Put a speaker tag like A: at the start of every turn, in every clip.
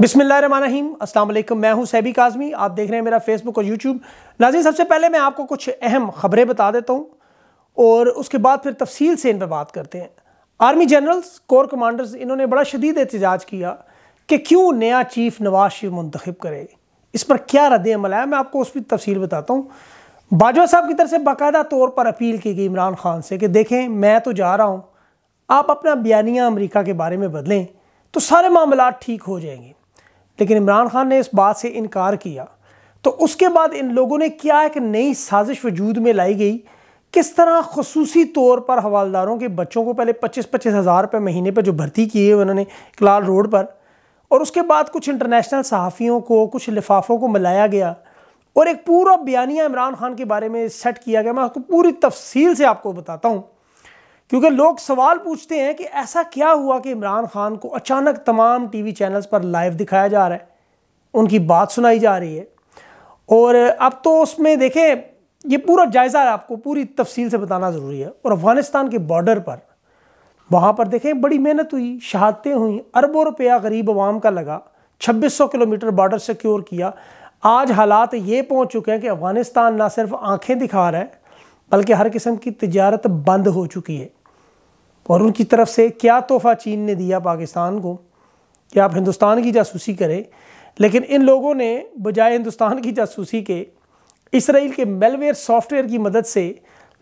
A: बिसमीम अल्लाम मैं हूं सैबी काजमी आप देख रहे हैं मेरा फेसबुक और यूट्यूब नाजी सबसे पहले मैं आपको कुछ अहम खबरें बता देता हूं और उसके बाद फिर तफसील से इन पर बात करते हैं आर्मी जनरल्स कोर कमांडर्स इन्होंने बड़ा शदीद एहतजाज किया कि क्यों नया चीफ नवाज शरीफ मंतखब करे इस पर क्या रद्द अमल है मैं आपको उस पर तफसील बताता हूँ बाजवा साहब की तरफ से बाकायदा तौर पर अपील की गई इमरान खान से कि देखें मैं तो जा रहा हूँ आप अपना बयानिया अमरीका के बारे में बदलें तो सारे मामला ठीक हो जाएंगे लेकिन इमरान खान ने इस बात से इनकार किया तो उसके बाद इन लोगों ने क्या एक नई साजिश वजूद में लाई गई किस तरह खसूसी तौर पर हवालदारों के बच्चों को पहले पच्चीस पच्चीस हज़ार रुपये महीने पर जो भर्ती किए उन्होंने कलाल रोड पर और उसके बाद कुछ इंटरनेशनल सहाफ़ियों को कुछ लिफाफों को मिलाया गया और एक पूरा बयानिया इमरान खान के बारे में सेट किया गया मैं आपको पूरी तफसील से आपको बताता हूँ क्योंकि लोग सवाल पूछते हैं कि ऐसा क्या हुआ कि इमरान खान को अचानक तमाम टीवी चैनल्स पर लाइव दिखाया जा रहा है उनकी बात सुनाई जा रही है और अब तो उसमें देखें ये पूरा जायज़ा है आपको पूरी तफसील से बताना ज़रूरी है और अफ़गानिस्तान के बॉर्डर पर वहाँ पर देखें बड़ी मेहनत हुई शहादतें हुई अरबों रुपया गरीब आवाम का लगा 2600 किलोमीटर बॉर्डर सिक्योर किया आज हालात ये पहुँच चुके हैं कि अफ़गानिस्तान ना सिर्फ आँखें दिखा रहा है बल्कि हर किस्म की तजारत बंद हो चुकी है और उनकी तरफ से क्या तोहफा चीन ने दिया पाकिस्तान को कि आप हिंदुस्तान की जासूसी करें लेकिन इन लोगों ने बजाय हिंदुस्तान की जासूसी के इसराइल के मेलवेयर सॉफ्टवेयर की मदद से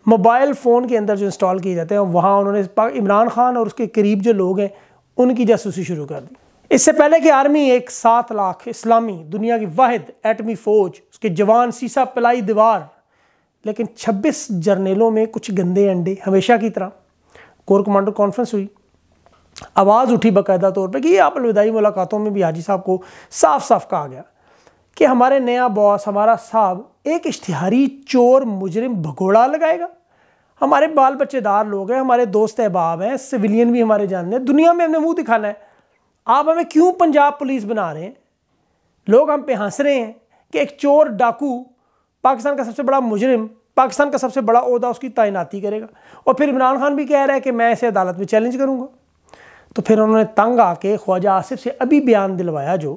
A: मोबाइल फ़ोन के अंदर जो इंस्टॉल किए जाते हैं वहाँ उन्होंने इमरान खान और उसके करीब जो लोग हैं उनकी जासूसी शुरू कर दी इससे पहले कि आर्मी एक सात लाख इस्लामी दुनिया की वाहिद एटमी फ़ौज उसके जवान सीसा पिलाई दीवार लेकिन 26 जर्नेलों में कुछ गंदे अंडे हमेशा की तरह कोर कमांडर कॉन्फ्रेंस हुई आवाज़ उठी बाकायदा तौर पर कि ये आप अलविदाई मुलाकातों में भी हाजी साहब को साफ साफ कहा गया कि हमारे नया बॉस हमारा साहब एक इश्तहारी चोर मुजरिम भगोड़ा लगाएगा हमारे बाल बच्चेदार लोग हैं हमारे दोस्त अहबाब हैं सिविलियन भी हमारे जानते हैं दुनिया में हमने मुंह दिखाना है आप हमें क्यों पंजाब पुलिस बना रहे हैं लोग हम पे हंस रहे हैं कि एक चोर डाकू पाकिस्तान का सबसे बड़ा मुजरिम पाकिस्तान का सबसे बड़ा अहदा उसकी तैनाती करेगा और फिर इमरान खान भी कह रहा है कि मैं इसे अदालत में चैलेंज करूँगा तो फिर उन्होंने तंग आके ख्वाजा आसिफ से अभी बयान दिलवाया जो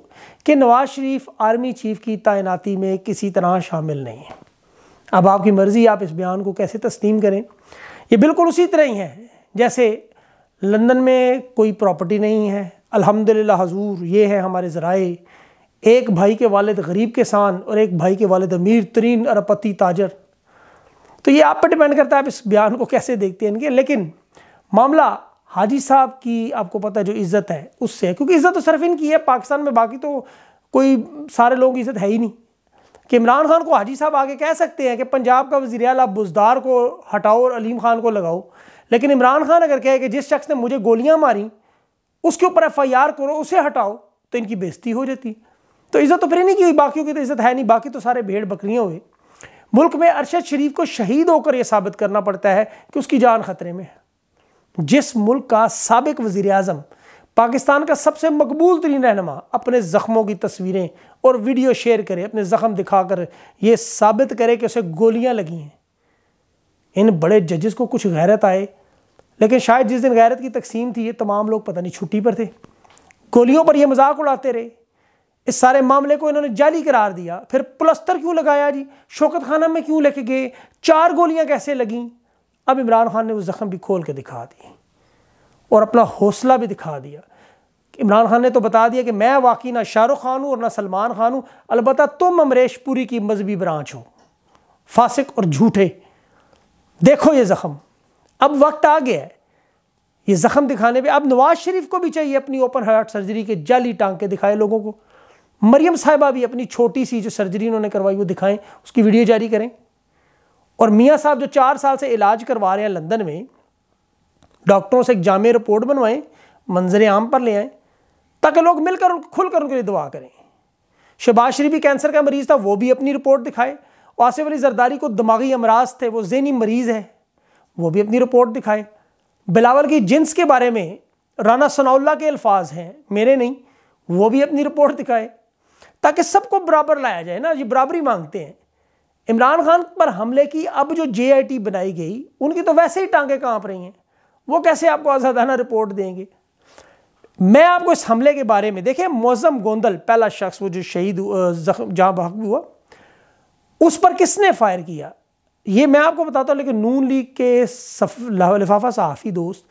A: कि नवाज शरीफ आर्मी चीफ की तैनाती में किसी तरह शामिल नहीं है अब आपकी मर्ज़ी आप इस बयान को कैसे तस्लीम करें ये बिल्कुल उसी तरह ही है जैसे लंदन में कोई प्रॉपर्टी नहीं है अल्हम्दुलिल्लाह हजूर ये है हमारे ज़राए एक भाई के वालद गरीब किसान और एक भाई के वालद अमीर तरीन अरबपति ताजर तो ये आप पर डिपेंड करता है आप इस बयान को कैसे देखते हैं इनके लेकिन मामला हाजी साहब की आपको पता है जो इज़्ज़त है उससे है क्योंकि इज़्ज़त तो सिर्फ इनकी है पाकिस्तान में बाकी तो कोई सारे लोगों की इज़्ज़त है ही नहीं कि इमरान खान को हाजी साहब आगे कह सकते हैं कि पंजाब का वजी अला बुजदार को हटाओ और अलीम खान को लगाओ लेकिन इमरान खान अगर कहे कि जिस शख्स ने मुझे गोलियाँ मारी उसके ऊपर एफ आई आर करो उसे हटाओ तो इनकी बेजती हो जाती तो इज़्ज़त तो फिर नहीं की हुई की तो इज़्ज़त है नहीं बाकी तो सारे भेड़ बकरियाँ हुए मुल्क में अरशद शरीफ को शहीद होकर यह साबित करना पड़ता है कि उसकी जान खतरे में है जिस मुल्क का सबक वज़ी अजम पाकिस्तान का सबसे मकबूल तरीन रहनमा अपने ज़ख्मों की तस्वीरें और वीडियो शेयर करे अपने ज़ख्म दिखाकर ये साबित करे कि उसे गोलियां लगी हैं इन बड़े जजेस को कुछ गैरत आए लेकिन शायद जिस दिन गैरत की तकसीम थी ये तमाम लोग पता नहीं छुट्टी पर थे गोलियों पर यह मजाक उड़ाते रहे इस सारे मामले को इन्होंने जाली करार दिया फिर प्लस्तर क्यों लगाया जी शौकत खाना में क्यों लेके गए चार गोलियां कैसे लगें अब इमरान खान ने उस जख्म भी खोल के दिखा दिए और अपना हौसला भी दिखा दिया इमरान खान ने तो बता दिया कि मैं वाकई ना शाहरुख खान हूँ और ना सलमान खान हूँ अलबत् तुम अमरीश पुरी की मजहबी ब्रांच हो फासिक और झूठे देखो ये जख्म अब वक्त आ गया है ये जख्म दिखाने पर अब नवाज शरीफ को भी चाहिए अपनी ओपन हार्ट सर्जरी के जाली टांग के दिखाए लोगों को मरियम साहिबा भी अपनी छोटी सी जो सर्जरी उन्होंने करवाई वो दिखाएं उसकी वीडियो जारी करें और मियाँ साहब जो चार साल से इलाज करवा रहे हैं लंदन में डॉक्टरों से एक जाम रिपोर्ट बनवाएं मंजर आम पर ले आएँ ताकि लोग मिलकर खुलकर उनके लिए दुआ करें शबाज शरीफ भी कैंसर का मरीज़ था वो भी अपनी रिपोर्ट दिखाए आसिफ अली जरदारी को दिमागी अमराज थे वो जहनी मरीज़ है वो भी अपनी रिपोर्ट दिखाए बिलावल की जिन्स के बारे में राना सनाउल्ला के अल्फाज हैं मेरे नहीं वो भी अपनी रिपोर्ट दिखाए ताकि सबको बराबर लाया जाए ना ये बराबरी मांगते हैं इमरान खान पर हमले की अब जो जे बनाई गई उनकी तो वैसे ही टांगे कांप रही हैं वो कैसे आपको आज़ादाना रिपोर्ट देंगे मैं आपको इस हमले के बारे में देखें मौजम गोंदल पहला शख्स वो जो शहीद जख्म जहाँ बहक हुआ उस पर किसने फायर किया ये मैं आपको बताता हूँ लेकिन नून लीग के लिफाफा साफी दोस्त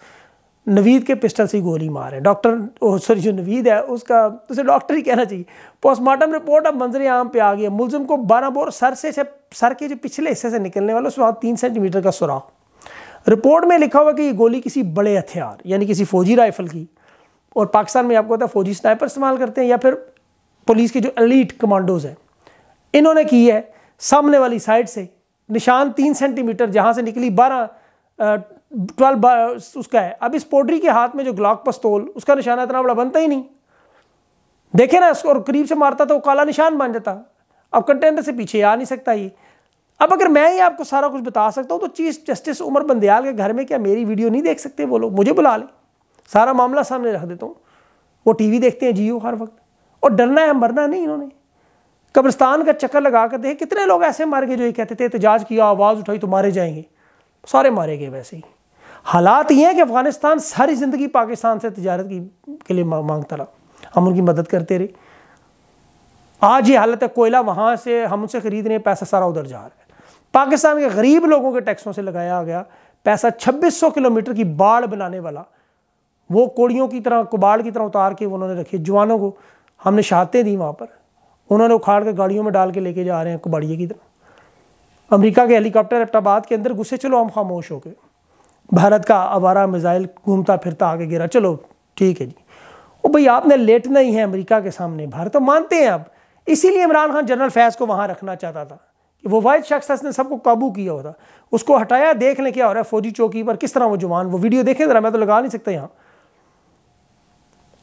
A: नवीद के पिस्टल से गोली मारे डॉक्टर सॉरी जो नवीद है उसका उसे डॉक्टर ही कहना चाहिए पोस्टमार्टम रिपोर्ट अब मंजर आम पे आ गया मुलजम को बारह बोर सर से सर के जो पिछले हिस्से से निकलने वाला उसमें तीन सेंटीमीटर का सुराख रिपोर्ट में लिखा हुआ कि ये गोली किसी बड़े हथियार यानी किसी फौजी राइफल की और पाकिस्तान में आपको पता है फौजी स्नाइपर इस्तेमाल करते हैं या फिर पुलिस के जो अलीट कमांडोज हैं इन्होंने की है सामने वाली साइड से निशान तीन सेंटीमीटर जहाँ से निकली बारह ट्वेल्व उसका है अब इस पोड्री के हाथ में जो ग्लॉक पस्तोल उसका निशाना इतना बड़ा बनता ही नहीं देखे ना उसको और करीब से मारता तो काला निशान बन जाता अब कंटेनर से पीछे आ नहीं सकता ये अब अगर मैं ही आपको सारा कुछ बता सकता हूँ तो चीफ जस्टिस उमर बंदयाल के घर में क्या मेरी वीडियो नहीं देख सकते वो लोग मुझे बुला लें सारा मामला सामने रख देता हूँ वो वी देखते हैं जियो हर वक्त और डरना है मरना नहीं इन्होंने कब्रिस्तान का चक्कर लगा कर देखे कितने लोग ऐसे मार गए जो ये कहते थे एहतजाज किया आवाज़ उठाई तो मारे जाएंगे सारे मारे गए वैसे ही हालात ये हैं कि अफ़गानिस्तान सारी ज़िंदगी पाकिस्तान से तजारत की के लिए मांगता रहा हम उनकी मदद करते रहे आज ये हालत है कोयला वहाँ से हम उनसे ख़रीद रहे हैं पैसा सारा उधर जा रहा है पाकिस्तान के गरीब लोगों के टैक्सों से लगाया गया पैसा 2600 किलोमीटर की बाढ़ बनाने वाला वो कोड़ियों की तरह कुबाड़ की तरह उतार के उन्होंने रखे जवानों को हमने शहादतें दी वहाँ पर उन्होंने उखाड़ कर गाड़ियों में डाल के लेके जा रहे हैं कुबाड़िए की तरह अमरीका के हेलीकॉप्टर एबटाबाद के अंदर घुसे चलो हम खामोश हो गए भारत का आवारा मिज़ाइल घूमता फिरता आगे गिरा चलो ठीक है जी ओ भाई आपने लेटना ही है अमेरिका के सामने भारत तो मानते हैं आप इसीलिए इमरान खान जनरल फैज़ को वहां रखना चाहता था कि वो वाइट शख्स था उसने सबको काबू किया होता उसको हटाया देख लें क्या हो रहा है फौजी चौकी पर किस तरह वो जवान वो वीडियो देखें ज़रा मैं तो लगा नहीं सकता यहाँ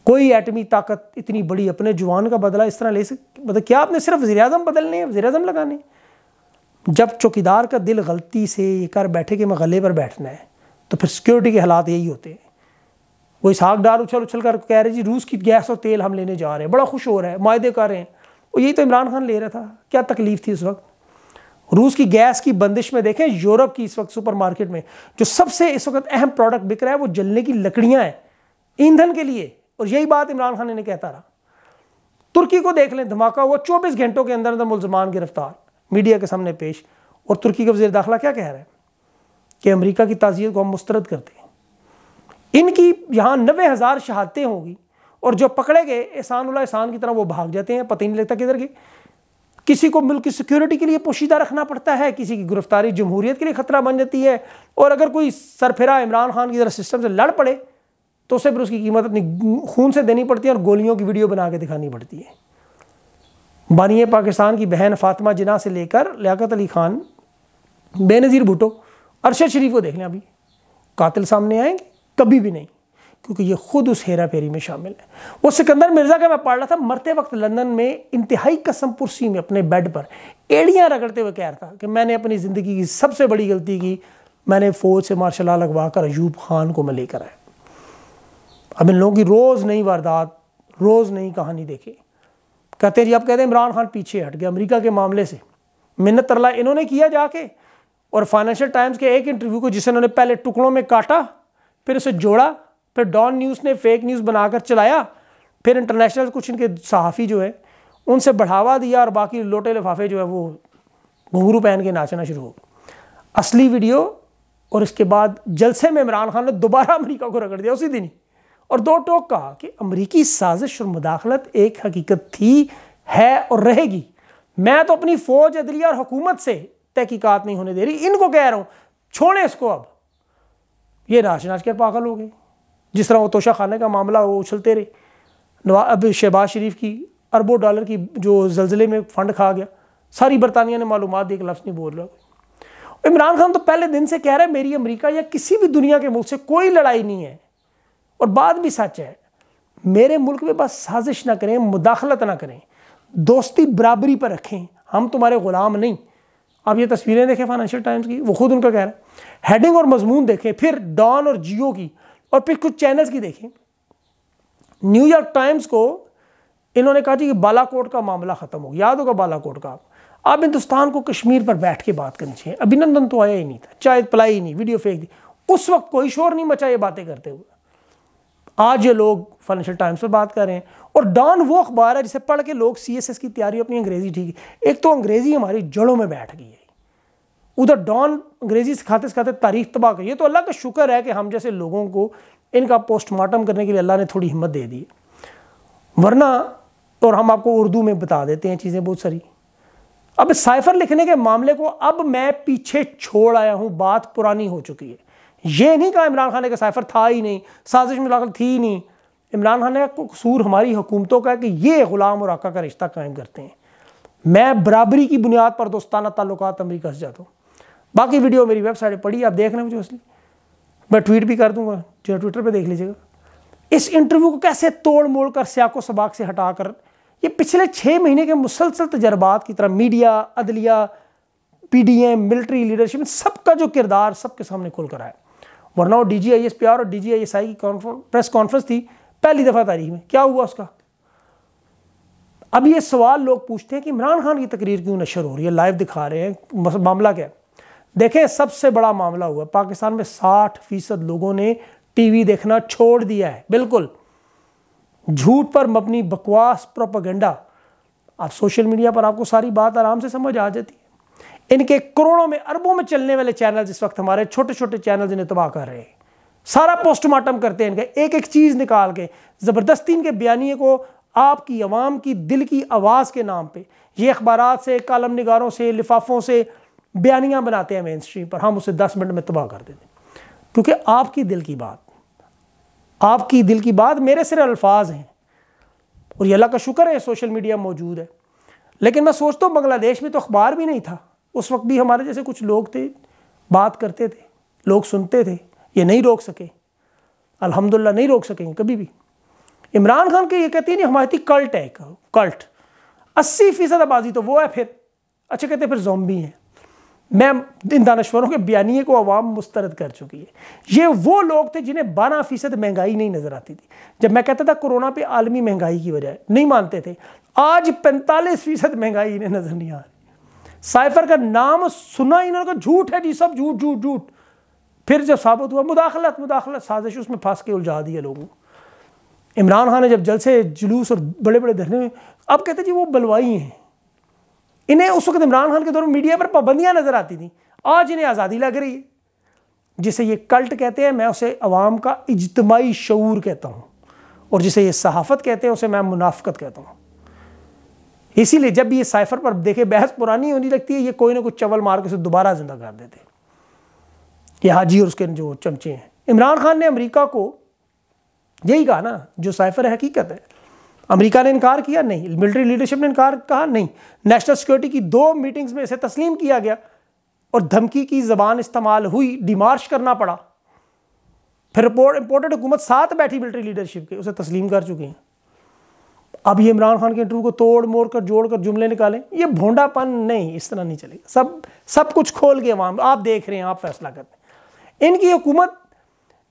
A: कोई एटमी ताकत इतनी बड़ी अपने जवान का बदला इस तरह ले सकती मतलब क्या आपने सिर्फ वजी अजम बदलने हैं वजी अजम लगाने जब चौकीदार का दिल गलती से ये कर बैठे कि मैं गले पर बैठना है तो फिर सिक्योरिटी के हालात यही होते हैं वो इसहाक डार उछल उछल कर कह रहे जी रूस की गैस और तेल हम लेने जा रहे हैं बड़ा खुश हो रहा है माहे कर रहे हैं और यही तो इमरान खान ले रहा था क्या तकलीफ थी उस वक्त रूस की गैस की बंदिश में देखें यूरोप की इस वक्त सुपरमार्केट में जो सबसे इस वक्त अहम प्रोडक्ट बिक रहा है वो जलने की लकड़ियां हैं ईंधन के लिए और यही बात इमरान खान ने कहता रहा तुर्की को देख लें धमाका हुआ चौबीस घंटों के अंदर अंदर मुलजमान गिरफ्तार मीडिया के सामने पेश और तुर्की का वजी दाखिला क्या कह रहे हैं कि अमरीका की ताज़ियत को हम मुस्तरद करते हैं इनकी यहाँ नबे हज़ार शहादतें होंगी और जो पकड़े गए एहसान एहसान की तरह वो भाग जाते हैं पता ही नहीं लगता किधर गए किसी को मुल्क की सिक्योरिटी के लिए पोशीदा रखना पड़ता है किसी की गिरफ्तारी जमहूरियत के लिए ख़तरा बन जाती है और अगर कोई सरफरा इमरान खान की तरह सिस्टम से लड़ पड़े तो उसे फिर उसकी कीमत अपनी खून से देनी पड़ती है और गोलियों की वीडियो बना के दिखानी पड़ती है बानिए पाकिस्तान की बहन फातिमा जिना से लेकर लियाकत अली खान बेनज़ीर भुटो अरशद शरीफ को देख लें अभी कातिल सामने आएंगे कभी भी नहीं क्योंकि ये खुद उस हेरा फेरी में शामिल है वो सिकंदर मिर्ज़ा का मैं पढ़ रहा था मरते वक्त लंदन में इंतहाई कसम पुरसी में अपने बेड पर एड़ियाँ रगड़ते हुए कह रहा था कि मैंने अपनी ज़िंदगी की सबसे बड़ी गलती की मैंने फ़ौज से मार्शल लगवा कर अयूब खान को मैं लेकर आया अब इन लोगों की रोज़ नई वारदात रोज़ नई कहानी देखे कहते हैं जी अब कहते हैं इमरान खान पीछे हट गए अमरीका के मामले से मिन्नत तरला इन्होंने किया जाके और फाइनेंशियल टाइम्स के एक इंटरव्यू को जिसे उन्होंने पहले टुकड़ों में काटा फिर उसे जोड़ा फिर डॉन न्यूज़ ने फेक न्यूज़ बनाकर चलाया फिर इंटरनेशनल कुछ इनके सहाफ़ी जो है उनसे बढ़ावा दिया और बाकी लोटे लिफाफे जो है वो घुघरू पहन के नाचना शुरू हो असली वीडियो और इसके बाद जलसे में इमरान खान ने दोबारा अमरीका को रगड़ दिया उसी दिन ही और दो टोक कहा कि अमरीकी साजिश और मुदाखलत एक हकीकत थी है और रहेगी मैं तो अपनी फ़ौज अदलिया और हुकूमत से तहकीक़त नहीं होने दे रही इनको कह रहा हूँ छोड़ें इसको अब ये नाच नाच के पागल हो गए जिस तरह वो तोशा खाने का मामला वो उछलते रहे नवा अब शहबाज शरीफ की अरबों डॉलर की जो जलजिले में फंड खा गया सारी बरतानिया ने मालूम दी एक लफ्ज़ नहीं बोल रहा इमरान खान तो पहले दिन से कह रहा है मेरी अमरीका या किसी भी दुनिया के मुल्क से कोई लड़ाई नहीं है और बात भी सच है मेरे मुल्क में बस साजिश ना करें मुदाखलत ना करें दोस्ती बराबरी पर रखें हम तुम्हारे ग़ुलाम नहीं आप ये तस्वीरें देखें फाइनेंशियल टाइम्स की वो खुद उनका कह रहा है हेडिंग और मजमून देखें फिर डॉन और जियो की और फिर कुछ चैनल्स की देखें न्यूयॉर्क टाइम्स को इन्होंने कहा कि बालाकोट का मामला ख़त्म हो याद होगा बालाकोट का आप हिंदुस्तान को कश्मीर पर बैठ के बात करनी चाहिए अभिनंदन तो आया ही नहीं था चाहे पलाई ही नहीं वीडियो फेंक दी उस वक्त कोई शोर नहीं मचा ये बातें करते हुए आज ये लोग फाइनेंशियल टाइम्स पर बात कर रहे हैं और डॉन वो अखबार है जिसे पढ़ के लोग सी एस एस की तैयारी अपनी अंग्रेज़ी ठीक है एक तो अंग्रेज़ी हमारी जड़ों में बैठ गई है उधर डॉन अंग्रेज़ी सिखाते सिखाते तारीफ तबाह करिए तो अल्लाह का शुक्र है कि हम जैसे लोगों को इनका पोस्टमार्टम करने के लिए अल्लाह ने थोड़ी हिम्मत दे दी वरना और हम आपको उर्दू में बता देते हैं चीज़ें बहुत सारी अब साइफर लिखने के मामले को अब मैं पीछे छोड़ आया हूँ बात पुरानी हो चुकी है ये नहीं कहा इमरान खान का साइफर था ही नहीं साजिश में दाखिल थी ही नहीं इमरान खान का कसूर हमारी हुकूमतों का है कि ये ग़ुलाम और आका का रिश्ता कायम करते हैं मैं बराबरी की बुनियाद पर दोस्ताना ताल्लुक अमरीका से जाता हूँ बाकी वीडियो मेरी वेबसाइट पर पड़ी आप देख रहे हैं मुझे असली मैं ट्वीट भी कर दूंगा जो ट्विटर पर देख लीजिएगा इस इंटरव्यू को कैसे तोड़ मोड़ कर सियाको सबाक से हटाकर ये पिछले छः महीने के मुसलसल तजर्बात की तरह मीडिया अदलिया P D M military leadership सबका जो किरदार सबके सामने खुल कर आया वरना वो D G I S P R और D G I S I की प्रेस कॉन्फ्रेंस थी पहली दफ़ा तारीख में क्या हुआ उसका अब ये सवाल लोग पूछते हैं कि इमरान खान की तकरीर क्यों नशर हो रही है लाइव दिखा रहे हैं मामला क्या है देखें सबसे बड़ा मामला हुआ पाकिस्तान में साठ फीसद लोगों ने टीवी देखना छोड़ दिया है बिल्कुल झूठ पर मबनी बकवास प्रोपागेंडा आप सोशल मीडिया पर आपको सारी बात आराम से समझ आ जाती है इनके करोड़ों में अरबों में चलने वाले चैनल इस वक्त हमारे छोटे छोटे चैनल इन्हें तबाह कर रहे हैं सारा पोस्टमार्टम करते हैं इनका एक एक चीज़ निकाल के ज़बरदस्ती इनके बयानी को आपकी आवाम की दिल की आवाज़ के नाम पर ये अखबार से कलम निगारों से लिफाफों से बयानियाँ बनाते हैं मेन स्ट्रीम पर हम उसे दस मिनट में तबाह कर देते हैं क्योंकि आपकी दिल की बात आपकी दिल की बात मेरे सिर अल्फाज हैं और ये अल्लाह का शुक्र है सोशल मीडिया मौजूद है लेकिन मैं सोचता हूँ बांग्लादेश में तो अखबार भी नहीं था उस वक्त भी हमारे जैसे कुछ लोग थे बात करते थे लोग सुनते थे ये नहीं रोक सके अलहमदुल्ला नहीं रोक सकेंगे कभी भी इमरान खान के ये कहते हैं हमारी कल्ट है कल्ट अस्सी फीसद आबादी तो वो है फिर अच्छा कहते फिर जोम्बी हैं मैं इन दानश्वरों के बयानी को आवाम मुस्तरद कर चुकी है ये वो लोग थे जिन्हें बारह फीसद महंगाई नहीं नज़र आती थी जब मैं कहता था कोरोना पे आलमी महंगाई की वजह नहीं मानते थे आज पैंतालीस फीसद महंगाई इन्हें नज़र नहीं आ रही साइफर का नाम सुना इन्होंने कहा झूठ है जी सब झूठ झूठ झूठ फिर जब साबित हुआ मुदाखलत मुदाखलत साजिश उसमें फंस के उलझा दिया लोगों को इमरान खान ने जब जलसे जुलूस और बड़े बड़े धरने में अब कहते जी वो बलवाई हैं इन्हें उस वक्त इमरान खान के दौर में मीडिया पर पाबंदियाँ नज़र आती थी आज इन्हें आज़ादी लग रही है जिसे ये कल्ट कहते हैं मैं उसे अवाम का इजतमाही शूर कहता हूँ और जिसे ये सहाफ़त कहते हैं उसे मैं मुनाफ़त कहता हूँ इसीलिए जब भी ये साइफर पर देखे बहस पुरानी होने लगती है ये कोई ना कोई चवल मार के उसे दोबारा ज़िंदा कर देते ये हाजी और उसके जो चमचे हैं इमरान खान ने अमरीका को यही कहा ना जो साइफर हकीकत है अमरीका ने इनकार किया नहीं मिलिट्री लीडरशिप ने इनकार कहा नहीं नेशनल सिक्योरिटी की दो मीटिंग्स में इसे तस्लीम किया गया और धमकी की जबान इस्तेमाल हुई डिमार्श करना पड़ा फिर इम्पोर्टेड हुकूमत साथ बैठी मिलिट्री लीडरशिप के उसे तस्लीम कर चुके हैं अब ये इमरान खान के इंटरव्यू को तोड़ मोड़ कर जोड़ कर जुमले निकालें ये भोंडापन नहीं इस तरह नहीं चलेगा सब सब कुछ खोल के वहां आप देख रहे हैं आप फैसला करते हैं इनकी हुकूमत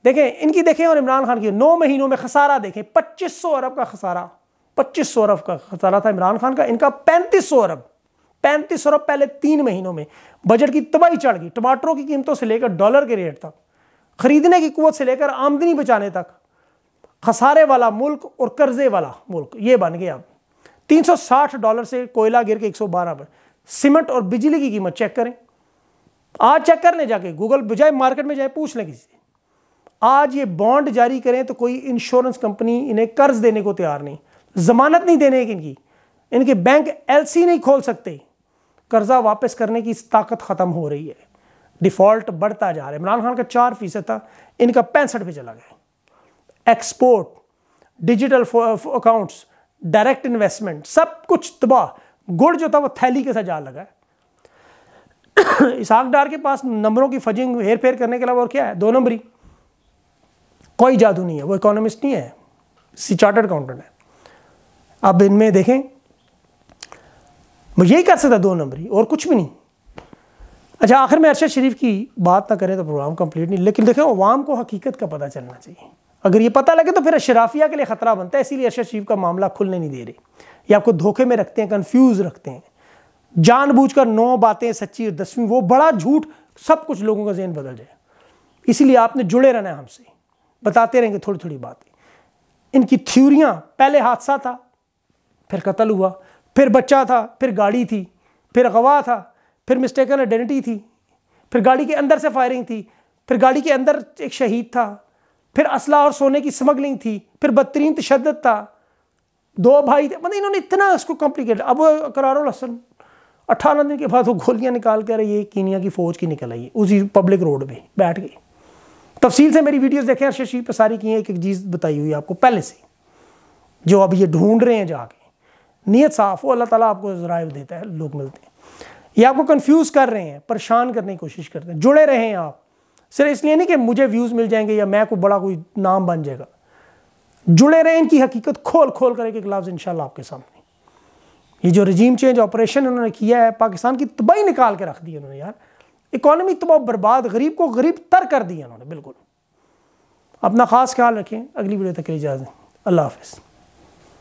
A: देखें इनकी देखें और इमरान खान की नौ महीनों में खसारा देखें पच्चीस सौ अरब का खसारा पच्चीस सौ अरब का खसारा था इमरान खान का इनका पैंतीस सौ अरब पैंतीस सौ अरब पहले तीन महीनों में बजट की तबाही चढ़ गई टमाटरों की कीमतों से लेकर डॉलर के रेट तक खरीदने की कुत से लेकर आमदनी बचाने तक खसारे वाला मुल्क और कर्जे वाला मुल्क ये बन गया अब तीन सौ साठ डॉलर से कोयला गिर के एक सौ बारह पर सीमेंट और बिजली की कीमत चेक करें आज चेक कर ले जाके गूगल बजाय मार्केट में जाए पूछ लें किसी से आज ये बॉन्ड जारी करें तो कोई इंश्योरेंस कंपनी इन्हें कर्ज देने को तैयार नहीं जमानत नहीं देने की इनकी इनके बैंक एलसी नहीं खोल सकते कर्जा वापस करने की ताकत ख़त्म हो रही है डिफ़ॉल्ट बढ़ता जा रहा है इमरान खान का चार फीसद था इनका पैंसठ पे चला गया export digital accounts direct investment सब कुछ तबाह गुड़ जो था वो थैली के साथ जा लगा है इसाक डार के पास नंबरों की फजिंग हेर फेर करने के अलावा और क्या है दो नंबरी कोई जादू नहीं है वो इकोनॉमिस्ट नहीं है सी चार्टर्ड अकाउंटेंट है अब इनमें देखें मैं यही कर सकता दो नंबरी और कुछ भी नहीं अच्छा आखिर में अरशद शरीफ की बात ना करें तो प्रोग्राम कंप्लीट नहीं लेकिन देखें अवाम को हकीकत का पता चलना चाहिए अगर ये पता लगे तो फिर अशराफिया के लिए ख़तरा बनता है इसीलिए अरशद शरीफ का मामला खुलने नहीं दे रही ये आपको धोखे में रखते हैं कन्फ्यूज़ रखते हैं जानबूझकर नौ बातें सच्ची और दसवीं वो बड़ा झूठ सब कुछ लोगों का जहन बदल जाए इसीलिए आपने जुड़े रहना है हमसे बताते रहेंगे थोड़ी थोड़ी बातें इनकी थ्यूरियाँ पहले हादसा था फिर कत्ल हुआ फिर बच्चा था फिर गाड़ी थी फिर गवाह था फिर मिस्टेकन आइडेंटिटी थी फिर गाड़ी के अंदर से फायरिंग थी फिर गाड़ी के अंदर एक शहीद था फिर असला और सोने की स्मगलिंग थी फिर बदतरीन तशद था दो भाई थे मतलब इन्होंने इतना इसको कॉम्प्लिकेट अब करारो लसन अट्ठारह दिन के बाद वो गोलियाँ निकाल कर ये कीनिया की फ़ौज की निकल आई है उसी पब्लिक रोड पर बैठ गई तफसील से मेरी वीडियोस देखें अरशद शरीफ पर सारी की एक एक चीज़ बताई हुई आपको पहले से जो अब ये ढूंढ रहे हैं जाके नीयत साफ़ हो अल्लाह ताला आपको जराइव देता है लोग मिलते हैं ये आपको कंफ्यूज कर रहे हैं परेशान करने की कोशिश करते हैं जुड़े रहे हैं आप सिर्फ इसलिए नहीं कि मुझे व्यूज़ मिल जाएंगे या मैं कोई बड़ा कोई नाम बन जाएगा जुड़े रहे इनकी हकीकत खोल खोल कर एक एक लफ्ज़ आपके सामने ये जो रजीम चेंज ऑपरेशन उन्होंने किया है पाकिस्तान की तबाही निकाल के रख दी उन्होंने यार इकोनॉमी तबाह बर्बाद गरीब को गरीब तर कर दिया उन्होंने बिल्कुल अपना ख़ास ख्याल रखें अगली वीडियो तक के लिए इजाज़त अल्लाह हाफिज़